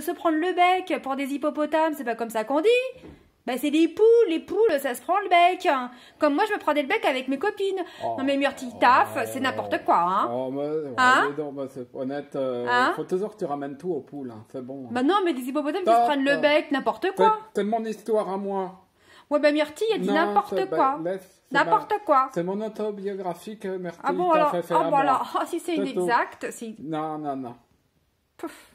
se, prendre le bec pour des hippopotames, c'est pas comme ça qu'on dit. Bah, c'est les poules, les poules, ça se prend le bec. Comme moi, je me prenais le bec avec mes copines. Oh. non mais Murti, taf, oh. c'est n'importe quoi. Hein. Oh, hein bah, c'est honnête. Euh, hein faut toujours que tu ramènes tout aux poules, hein, c'est bon. Bah, non, mais des hippopotames qui se prennent le bec, n'importe quoi. C'est mon histoire à moi. Ouais, bah Myrtille, elle dit n'importe bah, quoi. n'importe quoi. C'est mon autobiographique, euh, Myrtille. Ah bon, alors, ah, bon, alors. si c'est inexact, si. Non, non, non. Pouf.